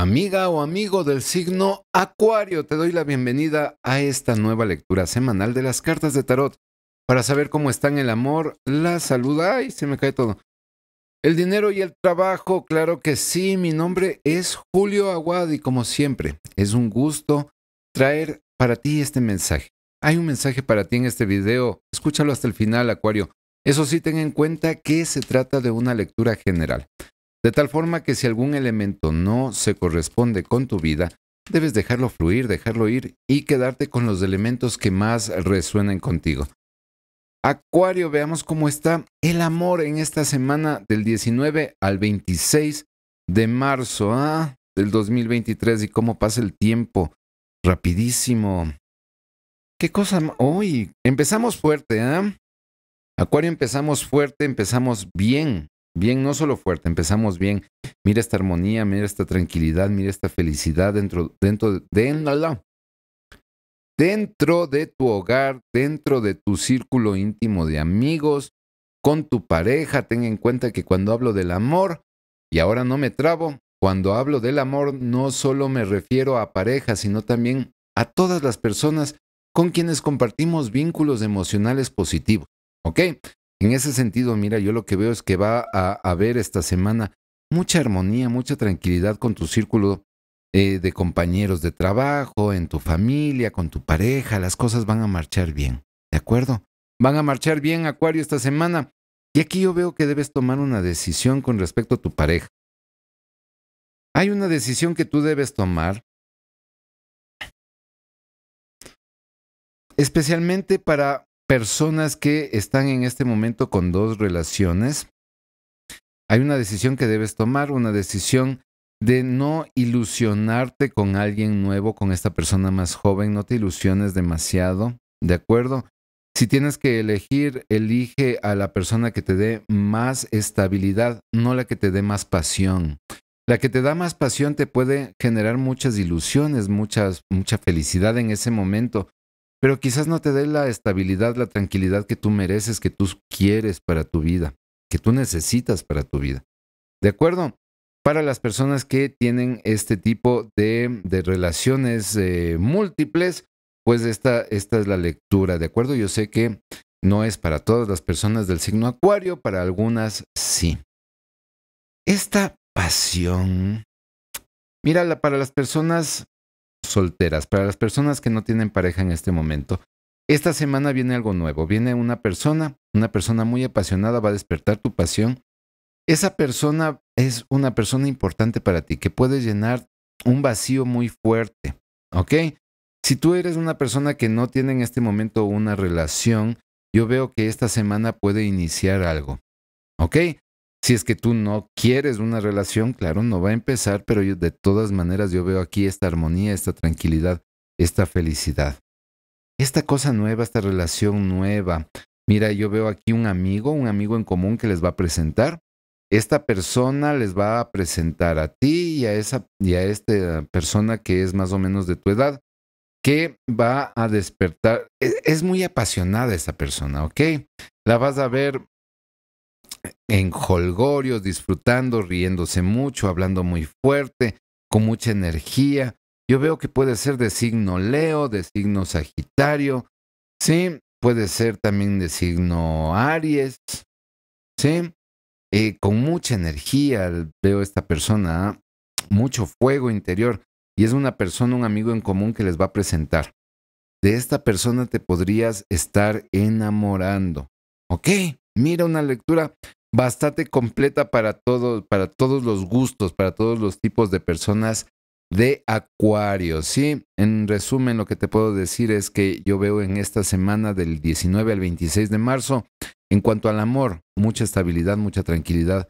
Amiga o amigo del signo Acuario, te doy la bienvenida a esta nueva lectura semanal de las cartas de tarot para saber cómo están el amor, la salud, ay, se me cae todo. El dinero y el trabajo, claro que sí, mi nombre es Julio Aguad y como siempre, es un gusto traer para ti este mensaje. Hay un mensaje para ti en este video, escúchalo hasta el final, Acuario. Eso sí, ten en cuenta que se trata de una lectura general. De tal forma que si algún elemento no se corresponde con tu vida, debes dejarlo fluir, dejarlo ir y quedarte con los elementos que más resuenan contigo. Acuario, veamos cómo está el amor en esta semana del 19 al 26 de marzo ah, del 2023 y cómo pasa el tiempo. Rapidísimo. ¿Qué cosa? Hoy empezamos fuerte, ¿eh? Acuario, empezamos fuerte, empezamos bien. Bien, no solo fuerte, empezamos bien. Mira esta armonía, mira esta tranquilidad, mira esta felicidad dentro, dentro, de, dentro de tu hogar, dentro de tu círculo íntimo de amigos, con tu pareja. Ten en cuenta que cuando hablo del amor, y ahora no me trabo, cuando hablo del amor no solo me refiero a pareja, sino también a todas las personas con quienes compartimos vínculos emocionales positivos. ¿Ok? En ese sentido, mira, yo lo que veo es que va a haber esta semana mucha armonía, mucha tranquilidad con tu círculo eh, de compañeros de trabajo, en tu familia, con tu pareja. Las cosas van a marchar bien, ¿de acuerdo? Van a marchar bien, Acuario, esta semana. Y aquí yo veo que debes tomar una decisión con respecto a tu pareja. Hay una decisión que tú debes tomar, especialmente para personas que están en este momento con dos relaciones, hay una decisión que debes tomar, una decisión de no ilusionarte con alguien nuevo, con esta persona más joven, no te ilusiones demasiado, ¿de acuerdo? Si tienes que elegir, elige a la persona que te dé más estabilidad, no la que te dé más pasión. La que te da más pasión te puede generar muchas ilusiones, muchas, mucha felicidad en ese momento, pero quizás no te dé la estabilidad, la tranquilidad que tú mereces, que tú quieres para tu vida, que tú necesitas para tu vida. ¿De acuerdo? Para las personas que tienen este tipo de, relaciones eh, múltiples, pues esta, esta es la lectura, ¿de acuerdo? Yo sé que no es para todas las personas del signo acuario, para algunas sí. Esta pasión, mira, para las personas solteras, para las personas que no tienen pareja en este momento, esta semana viene algo nuevo. Viene una persona, una persona muy apasionada, va a despertar tu pasión. Esa persona es una persona importante para ti, que puede llenar un vacío muy fuerte, ¿ok? Si tú eres una persona que no tiene en este momento una relación, yo veo que esta semana puede iniciar algo, ¿ok? Si es que tú no quieres una relación, claro, no va a empezar, pero yo, de todas maneras yo veo aquí esta armonía, esta tranquilidad, esta felicidad. Esta cosa nueva, esta relación nueva. Mira, yo veo aquí un amigo, un amigo en común que les va a presentar. Esta persona les va a presentar a ti y a, esa, y a esta persona que es más o menos de tu edad, que va a despertar. E, es, muy apasionada esa persona, ¿ok? La vas a ver en holgorios, disfrutando, riéndose mucho, hablando muy fuerte, con mucha energía. Yo veo que puede ser de signo Leo, de signo Sagitario, ¿sí? Puede ser también de signo Aries, ¿sí? Eh, con mucha energía veo esta persona, ¿ah? mucho fuego interior, y es una persona, un amigo en común que les va a presentar. De esta persona te podrías estar enamorando, ¿ok? Mira, una lectura bastante completa para, todos, para todos los gustos, para todos los tipos de personas de Acuario, ¿sí? En resumen, lo que te puedo decir es que yo veo en esta semana del 19 al 26 de marzo, en cuanto al amor, mucha estabilidad, mucha tranquilidad,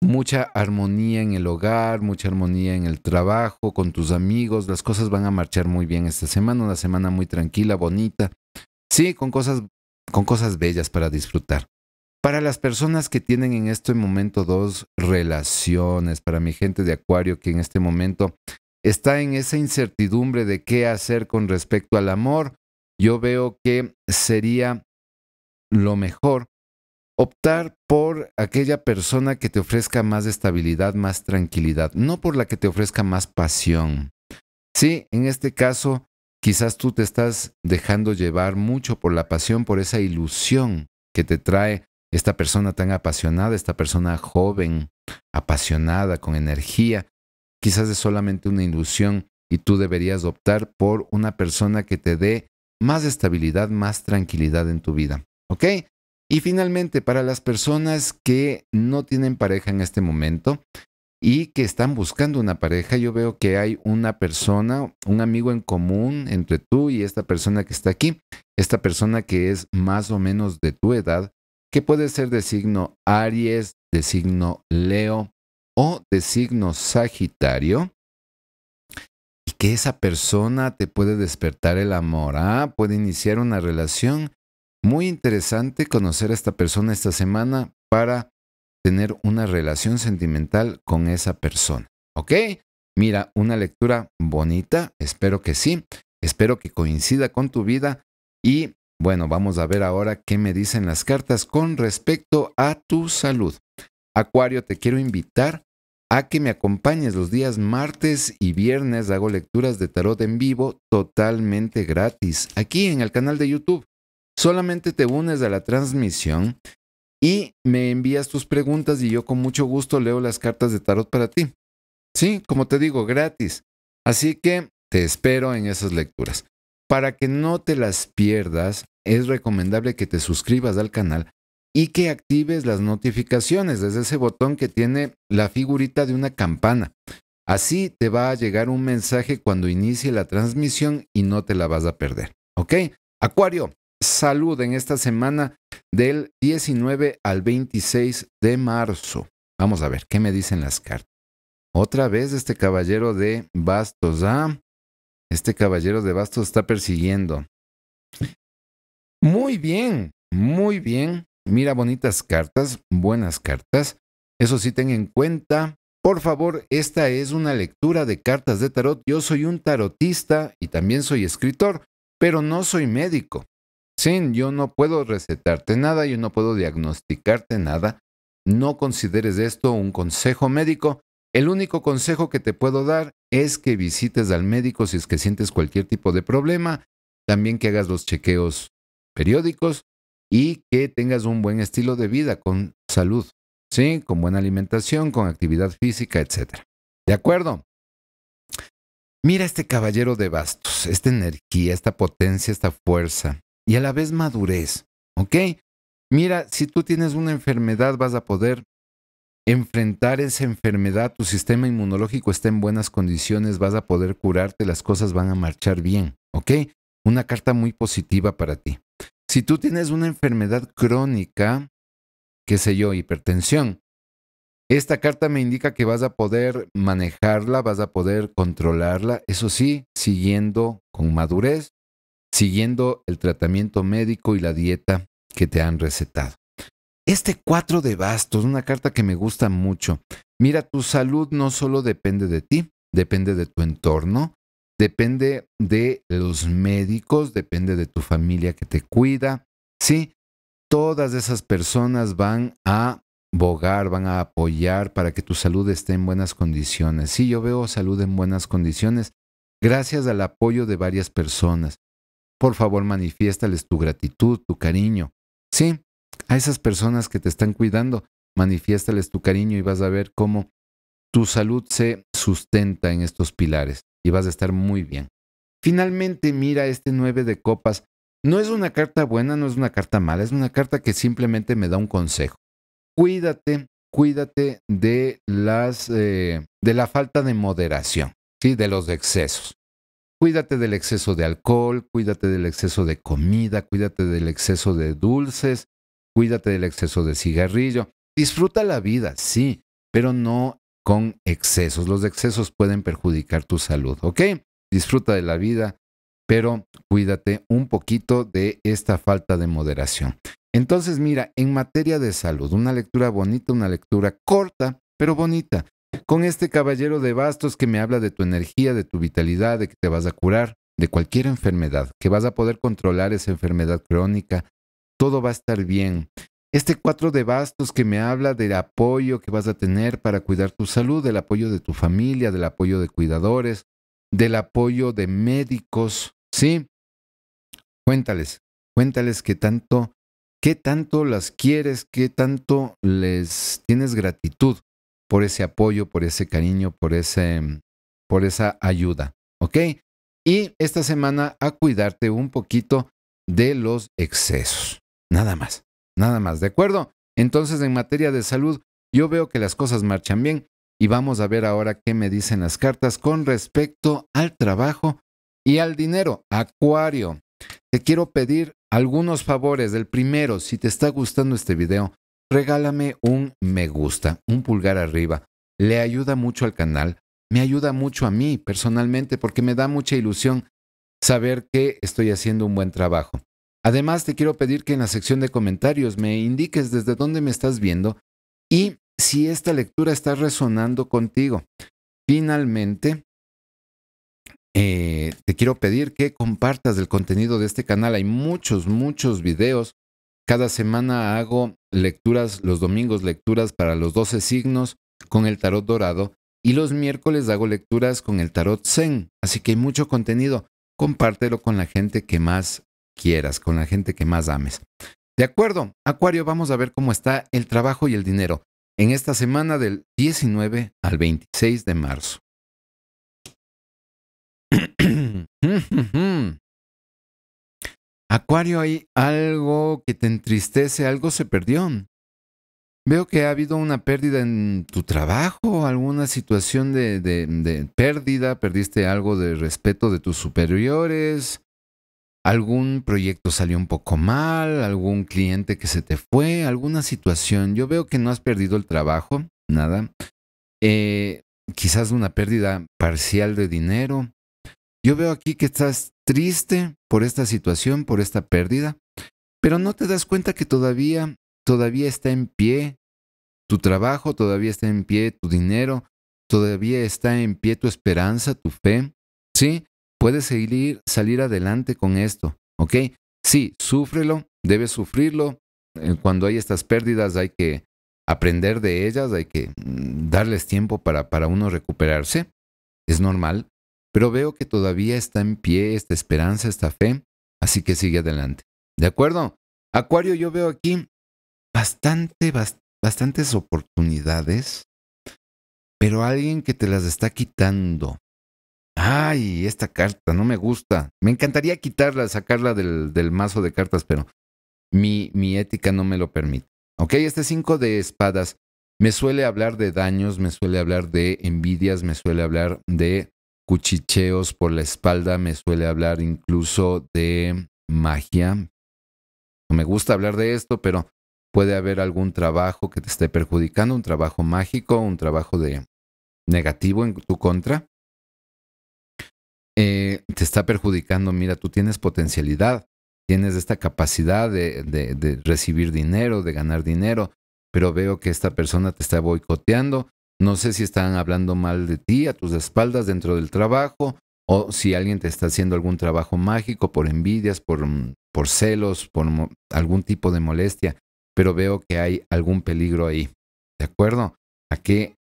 mucha armonía en el hogar, mucha armonía en el trabajo, con tus amigos, las cosas van a marchar muy bien esta semana, una semana muy tranquila, bonita, sí, con cosas, con cosas bellas para disfrutar. Para las personas que tienen en este momento dos relaciones, para mi gente de Acuario que en este momento está en esa incertidumbre de qué hacer con respecto al amor, yo veo que sería lo mejor optar por aquella persona que te ofrezca más estabilidad, más tranquilidad, no por la que te ofrezca más pasión. Sí, en este caso, quizás tú te estás dejando llevar mucho por la pasión, por esa ilusión que te trae esta persona tan apasionada, esta persona joven, apasionada, con energía, quizás es solamente una ilusión y tú deberías optar por una persona que te dé más estabilidad, más tranquilidad en tu vida. ¿Ok? Y finalmente, para las personas que no tienen pareja en este momento y que están buscando una pareja, yo veo que hay una persona, un amigo en común entre tú y esta persona que está aquí, esta persona que es más o menos de tu edad, que puede ser de signo Aries, de signo Leo o de signo Sagitario. Y que esa persona te puede despertar el amor, ¿ah? puede iniciar una relación. Muy interesante conocer a esta persona esta semana para tener una relación sentimental con esa persona. ¿Ok? Mira, una lectura bonita, espero que sí, espero que coincida con tu vida y bueno, vamos a ver ahora qué me dicen las cartas con respecto a tu salud. Acuario, te quiero invitar a que me acompañes los días martes y viernes. Hago lecturas de tarot en vivo totalmente gratis aquí en el canal de YouTube. Solamente te unes a la transmisión y me envías tus preguntas y yo con mucho gusto leo las cartas de tarot para ti. Sí, como te digo, gratis. Así que te espero en esas lecturas. Para que no te las pierdas, es recomendable que te suscribas al canal y que actives las notificaciones desde ese botón que tiene la figurita de una campana. Así te va a llegar un mensaje cuando inicie la transmisión y no te la vas a perder. ¿Ok? Acuario, salud en esta semana del 19 al 26 de marzo. Vamos a ver, ¿qué me dicen las cartas? Otra vez este caballero de bastos. ¿ah? Este caballero de bastos está persiguiendo. Muy bien, muy bien. Mira, bonitas cartas, buenas cartas. Eso sí, ten en cuenta. Por favor, esta es una lectura de cartas de tarot. Yo soy un tarotista y también soy escritor, pero no soy médico. Sí, yo no puedo recetarte nada, yo no puedo diagnosticarte nada. No consideres esto un consejo médico, el único consejo que te puedo dar es que visites al médico si es que sientes cualquier tipo de problema, también que hagas los chequeos periódicos y que tengas un buen estilo de vida con salud, ¿sí? Con buena alimentación, con actividad física, etc. ¿De acuerdo? Mira este caballero de bastos, esta energía, esta potencia, esta fuerza y a la vez madurez, ¿ok? Mira, si tú tienes una enfermedad vas a poder enfrentar esa enfermedad, tu sistema inmunológico está en buenas condiciones, vas a poder curarte, las cosas van a marchar bien, ¿ok? Una carta muy positiva para ti. Si tú tienes una enfermedad crónica, qué sé yo, hipertensión, esta carta me indica que vas a poder manejarla, vas a poder controlarla, eso sí, siguiendo con madurez, siguiendo el tratamiento médico y la dieta que te han recetado. Este cuatro de bastos, una carta que me gusta mucho. Mira, tu salud no solo depende de ti, depende de tu entorno, depende de los médicos, depende de tu familia que te cuida. Sí, todas esas personas van a bogar, van a apoyar para que tu salud esté en buenas condiciones. Sí, yo veo salud en buenas condiciones gracias al apoyo de varias personas. Por favor, manifiéstales tu gratitud, tu cariño. Sí, a esas personas que te están cuidando, manifiéstales tu cariño y vas a ver cómo tu salud se sustenta en estos pilares y vas a estar muy bien. Finalmente, mira este nueve de copas. No es una carta buena, no es una carta mala, es una carta que simplemente me da un consejo. Cuídate, cuídate de, las, eh, de la falta de moderación, ¿sí? de los excesos. Cuídate del exceso de alcohol, cuídate del exceso de comida, cuídate del exceso de dulces, cuídate del exceso de cigarrillo, disfruta la vida, sí, pero no con excesos. Los excesos pueden perjudicar tu salud, ¿ok? Disfruta de la vida, pero cuídate un poquito de esta falta de moderación. Entonces, mira, en materia de salud, una lectura bonita, una lectura corta, pero bonita, con este caballero de bastos que me habla de tu energía, de tu vitalidad, de que te vas a curar de cualquier enfermedad, que vas a poder controlar esa enfermedad crónica, todo va a estar bien. Este cuatro de bastos que me habla del apoyo que vas a tener para cuidar tu salud, del apoyo de tu familia, del apoyo de cuidadores, del apoyo de médicos, ¿sí? Cuéntales, cuéntales qué tanto, qué tanto las quieres, qué tanto les tienes gratitud por ese apoyo, por ese cariño, por, ese, mm, por esa ayuda, ¿ok? Y esta semana a cuidarte un poquito de los excesos. Nada más, nada más, ¿de acuerdo? Entonces, en materia de salud, yo veo que las cosas marchan bien y vamos a ver ahora qué me dicen las cartas con respecto al trabajo y al dinero. Acuario, te quiero pedir algunos favores. El primero, si te está gustando este video, regálame un me gusta, un pulgar arriba. Le ayuda mucho al canal, me ayuda mucho a mí personalmente porque me da mucha ilusión saber que estoy haciendo un buen trabajo. Además, te quiero pedir que en la sección de comentarios me indiques desde dónde me estás viendo y si esta lectura está resonando contigo. Finalmente, eh, te quiero pedir que compartas el contenido de este canal. Hay muchos, muchos videos. Cada semana hago lecturas, los domingos lecturas para los 12 signos con el tarot dorado y los miércoles hago lecturas con el tarot zen. Así que hay mucho contenido. Compártelo con la gente que más quieras, con la gente que más ames. De acuerdo, Acuario, vamos a ver cómo está el trabajo y el dinero en esta semana del 19 al 26 de marzo. Acuario, hay algo que te entristece, algo se perdió. Veo que ha habido una pérdida en tu trabajo, alguna situación de, de pérdida, perdiste algo de respeto de tus superiores, algún proyecto salió un poco mal, algún cliente que se te fue, alguna situación. Yo veo que no has perdido el trabajo, nada. Eh, quizás una pérdida parcial de dinero. Yo veo aquí que estás triste por esta situación, por esta pérdida, pero no te das cuenta que todavía, todavía está en pie tu trabajo, todavía está en pie tu dinero, todavía está en pie tu esperanza, tu fe, ¿sí? puedes seguir, salir adelante con esto, ¿ok? Sí, súfrelo, debes sufrirlo. Eh, cuando hay estas pérdidas hay que aprender de ellas, hay que mm, darles tiempo para, para uno recuperarse, es normal, pero veo que todavía está en pie esta esperanza, esta fe, así que sigue adelante. ¿De acuerdo? Acuario, yo veo aquí bastante, bastantes oportunidades, pero alguien que te las está quitando ay, esta carta no me gusta. Me encantaría quitarla, sacarla del, mazo de cartas, pero mi, mi ética no me lo permite. Ok, este 5 de espadas me suele hablar de daños, me suele hablar de envidias, me suele hablar de cuchicheos por la espalda, me suele hablar incluso de magia. No me gusta hablar de esto, pero puede haber algún trabajo que te esté perjudicando, un trabajo mágico, un trabajo de negativo en tu contra. Eh, te está perjudicando, mira, tú tienes potencialidad, tienes esta capacidad de, recibir dinero, de ganar dinero, pero veo que esta persona te está boicoteando, no sé si están hablando mal de ti, a tus espaldas dentro del trabajo, o si alguien te está haciendo algún trabajo mágico por envidias, por, mm, por celos, por algún tipo de molestia, pero veo que hay algún peligro ahí. ¿De acuerdo? ¿A qué,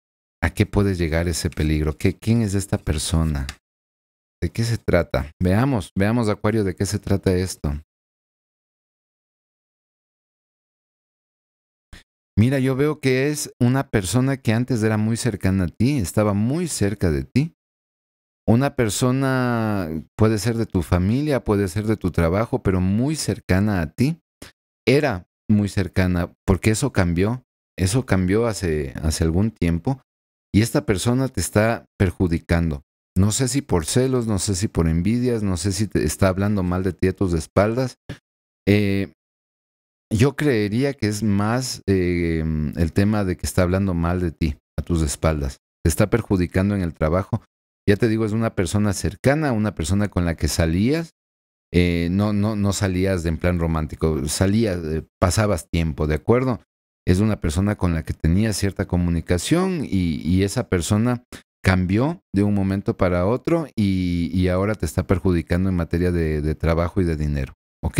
a qué puede llegar ese peligro? ¿Qué, ¿Quién es esta persona? ¿De qué se trata? Veamos, veamos Acuario, ¿de qué se trata esto? Mira, yo veo que es una persona que antes era muy cercana a ti, estaba muy cerca de ti. Una persona puede ser de tu familia, puede ser de tu trabajo, pero muy cercana a ti. Era muy cercana, porque eso cambió. Eso cambió hace, hace algún tiempo y esta persona te está perjudicando. No sé si por celos, no sé si por envidias, no sé si te está hablando mal de ti a tus espaldas. Eh, yo creería que es más em, el tema de que está hablando mal de ti a tus espaldas. Te está perjudicando en el trabajo. Ya te digo, es una persona cercana, una persona con la que salías. Eh, no, no, no salías de en plan romántico, salías, eh, pasabas tiempo, ¿de acuerdo? Es una persona con la que tenías cierta comunicación y esa persona cambió de un momento para otro y, ahora te está perjudicando en materia de, de trabajo y de dinero. ¿Ok?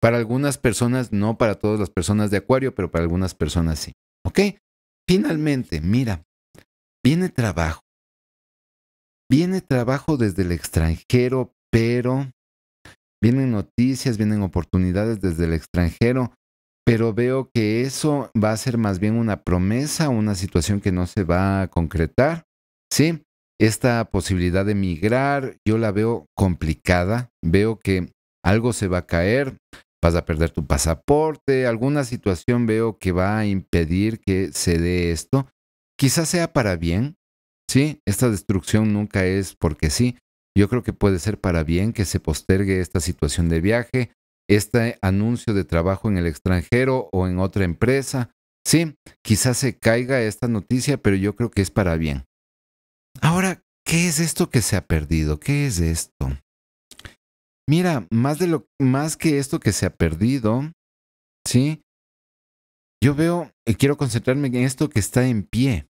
Para algunas personas, no para todas las personas de Acuario, pero para algunas personas sí. ¿Ok? Finalmente, mira, viene trabajo. Viene trabajo desde el extranjero, pero vienen noticias, vienen oportunidades desde el extranjero, pero veo que eso va a ser más bien una promesa, una situación que no se va a concretar. ¿sí? Esta posibilidad de migrar yo la veo complicada, veo que algo se va a caer, vas a perder tu pasaporte, alguna situación veo que va a impedir que se dé esto. Quizás sea para bien, ¿sí? Esta destrucción nunca es porque sí. Yo creo que puede ser para bien que se postergue esta situación de viaje, este anuncio de trabajo en el extranjero o en otra empresa. Sí, quizás se caiga esta noticia, pero yo creo que es para bien. Ahora, ¿qué es esto que se ha perdido? ¿Qué es esto? Mira, más de lo más que esto que se ha perdido, ¿sí? Yo veo y quiero concentrarme en esto que está en pie.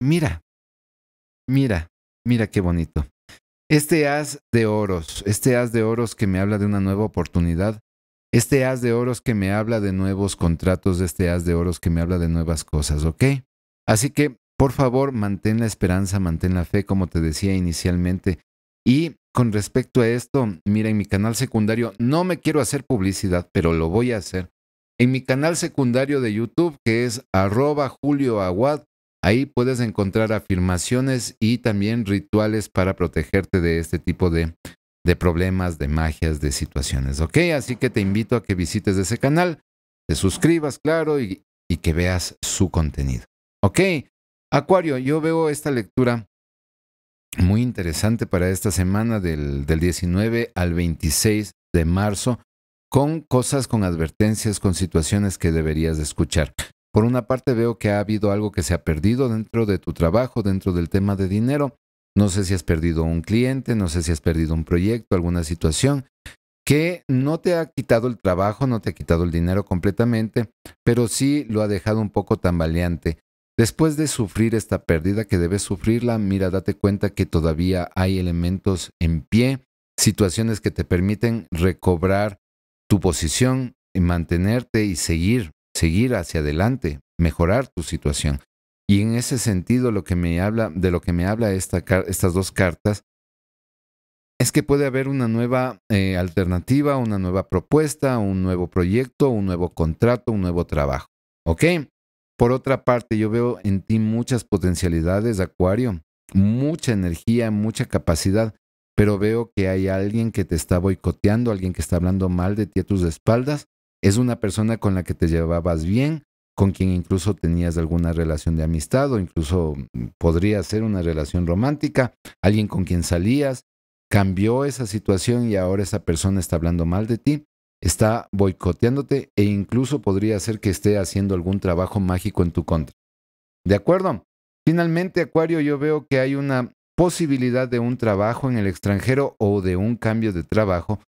Mira. Mira, mira qué bonito. Este haz de oros, este haz de oros que me habla de una nueva oportunidad, este haz de oros que me habla de nuevos contratos, este haz de oros que me habla de nuevas cosas, ¿ok? Así que por favor, mantén la esperanza, mantén la fe, como te decía inicialmente. Y con respecto a esto, mira, en mi canal secundario, no me quiero hacer publicidad, pero lo voy a hacer. En mi canal secundario de YouTube, que es arroba Julio Aguad, ahí puedes encontrar afirmaciones y también rituales para protegerte de este tipo de, problemas, de magias, de situaciones. ¿Ok? Así que te invito a que visites ese canal, te suscribas, claro, y, y que veas su contenido. ¿Ok? Acuario, yo veo esta lectura muy interesante para esta semana del, del 19 al 26 de marzo con cosas, con advertencias, con situaciones que deberías de escuchar. Por una parte veo que ha habido algo que se ha perdido dentro de tu trabajo, dentro del tema de dinero. No sé si has perdido un cliente, no sé si has perdido un proyecto, alguna situación que no te ha quitado el trabajo, no te ha quitado el dinero completamente, pero sí lo ha dejado un poco tambaleante. Después de sufrir esta pérdida que debes sufrirla, mira, date cuenta que todavía hay elementos en pie, situaciones que te permiten recobrar tu posición, y mantenerte y seguir, seguir hacia adelante, mejorar tu situación. Y en ese sentido, lo que me habla, de lo que me habla estas dos cartas, es que puede haber una nueva eh, alternativa, una nueva propuesta, un nuevo proyecto, un nuevo contrato, un nuevo trabajo. ¿Ok? Por otra parte, yo veo en ti muchas potencialidades, Acuario, mucha energía, mucha capacidad, pero veo que hay alguien que te está boicoteando, alguien que está hablando mal de ti a tus espaldas. Es una persona con la que te llevabas bien, con quien incluso tenías alguna relación de amistad o incluso mm, podría ser una relación romántica, alguien con quien salías, cambió esa situación y ahora esa persona está hablando mal de ti está boicoteándote e incluso podría ser que esté haciendo algún trabajo mágico en tu contra. ¿De acuerdo? Finalmente, Acuario, yo veo que hay una posibilidad de un trabajo en el extranjero o de un cambio de trabajo,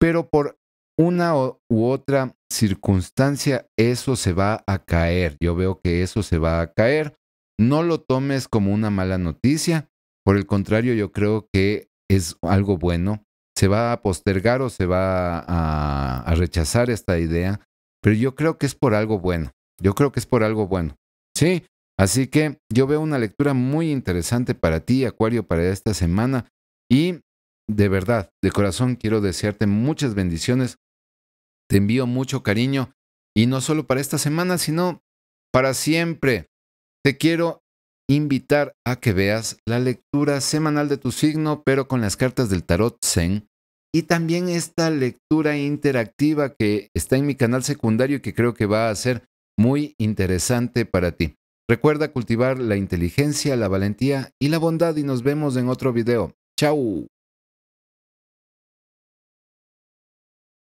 pero por una u otra circunstancia eso se va a caer. Yo veo que eso se va a caer. No lo tomes como una mala noticia. Por el contrario, yo creo que es algo bueno se va a postergar o se va a, rechazar esta idea, pero yo creo que es por algo bueno. Yo creo que es por algo bueno. Sí, así que yo veo una lectura muy interesante para ti, Acuario, para esta semana. Y de verdad, de corazón, quiero desearte muchas bendiciones. Te envío mucho cariño. Y no solo para esta semana, sino para siempre. Te quiero invitar a que veas la lectura semanal de tu signo, pero con las cartas del tarot Zen. Y también esta lectura interactiva que está en mi canal secundario que creo que va a ser muy interesante para ti. Recuerda cultivar la inteligencia, la valentía y la bondad y nos vemos en otro video. Chao.